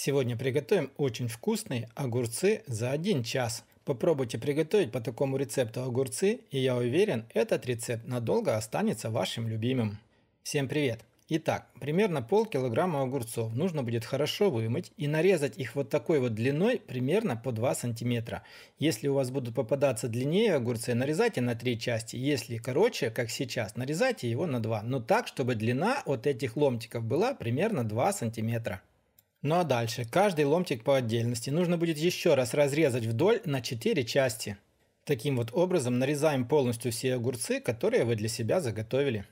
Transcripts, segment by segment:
Сегодня приготовим очень вкусные огурцы за один час. Попробуйте приготовить по такому рецепту огурцы, и я уверен, этот рецепт надолго останется вашим любимым. Всем привет! Итак, примерно полкилограмма огурцов нужно будет хорошо вымыть и нарезать их вот такой вот длиной примерно по 2 сантиметра. Если у вас будут попадаться длиннее огурцы, нарезайте на три части. Если короче, как сейчас, нарезайте его на 2. Но так, чтобы длина от этих ломтиков была примерно 2 сантиметра. Ну а дальше каждый ломтик по отдельности нужно будет еще раз разрезать вдоль на 4 части. Таким вот образом нарезаем полностью все огурцы, которые вы для себя заготовили.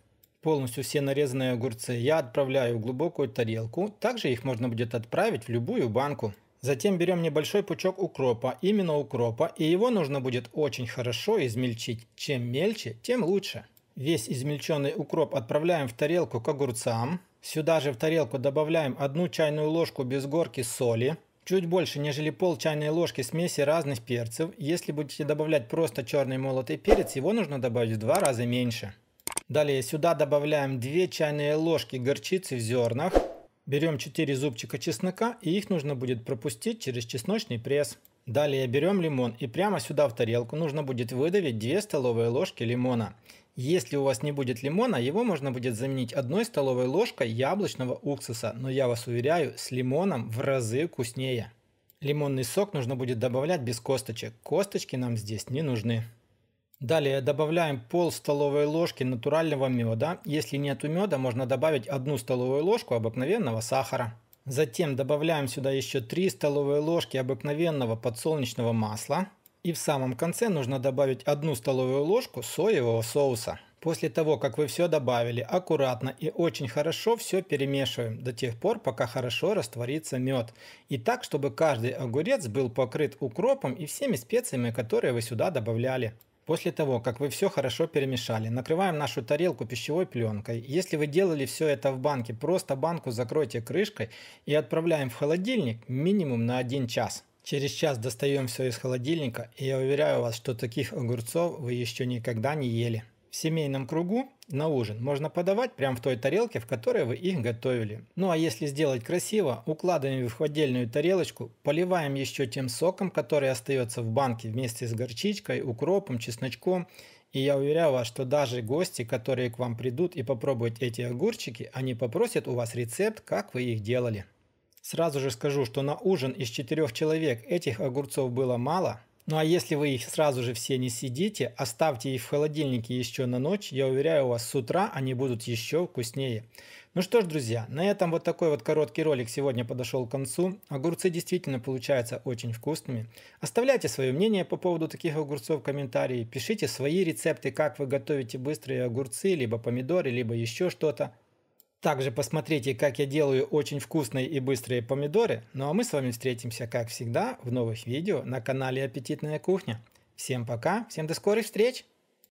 Полностью все нарезанные огурцы я отправляю в глубокую тарелку, также их можно будет отправить в любую банку. Затем берем небольшой пучок укропа, именно укропа, и его нужно будет очень хорошо измельчить. Чем мельче, тем лучше. Весь измельченный укроп отправляем в тарелку к огурцам. Сюда же в тарелку добавляем одну чайную ложку без горки соли, чуть больше, нежели пол чайной ложки смеси разных перцев. Если будете добавлять просто черный молотый перец, его нужно добавить в два раза меньше. Далее сюда добавляем 2 чайные ложки горчицы в зернах. Берем 4 зубчика чеснока и их нужно будет пропустить через чесночный пресс. Далее берем лимон и прямо сюда в тарелку нужно будет выдавить 2 столовые ложки лимона. Если у вас не будет лимона, его можно будет заменить одной столовой ложкой яблочного уксуса, но я вас уверяю, с лимоном в разы вкуснее. Лимонный сок нужно будет добавлять без косточек, косточки нам здесь не нужны. Далее добавляем пол столовой ложки натурального меда. Если нет меда, можно добавить одну столовую ложку обыкновенного сахара. Затем добавляем сюда еще 3 столовые ложки обыкновенного подсолнечного масла. И в самом конце нужно добавить 1 столовую ложку соевого соуса. После того, как вы все добавили, аккуратно и очень хорошо все перемешиваем до тех пор, пока хорошо растворится мед. И так, чтобы каждый огурец был покрыт укропом и всеми специями, которые вы сюда добавляли. После того, как вы все хорошо перемешали, накрываем нашу тарелку пищевой пленкой. Если вы делали все это в банке, просто банку закройте крышкой и отправляем в холодильник минимум на 1 час. Через час достаем все из холодильника, и я уверяю вас, что таких огурцов вы еще никогда не ели в семейном кругу на ужин можно подавать прямо в той тарелке, в которой вы их готовили. Ну а если сделать красиво, укладываем их в отдельную тарелочку, поливаем еще тем соком, который остается в банке вместе с горчичкой, укропом, чесночком. И я уверяю вас, что даже гости, которые к вам придут и попробуют эти огурчики, они попросят у вас рецепт, как вы их делали. Сразу же скажу, что на ужин из четырех человек этих огурцов было мало – ну а если вы их сразу же все не съедите, оставьте их в холодильнике еще на ночь, я уверяю вас, с утра они будут еще вкуснее. Ну что ж, друзья, на этом вот такой вот короткий ролик сегодня подошел к концу. Огурцы действительно получаются очень вкусными. Оставляйте свое мнение по поводу таких огурцов в комментарии, пишите свои рецепты, как вы готовите быстрые огурцы, либо помидоры, либо еще что-то. Также посмотрите, как я делаю очень вкусные и быстрые помидоры. Ну а мы с вами встретимся, как всегда, в новых видео на канале «Аппетитная кухня». Всем пока, всем до скорых встреч!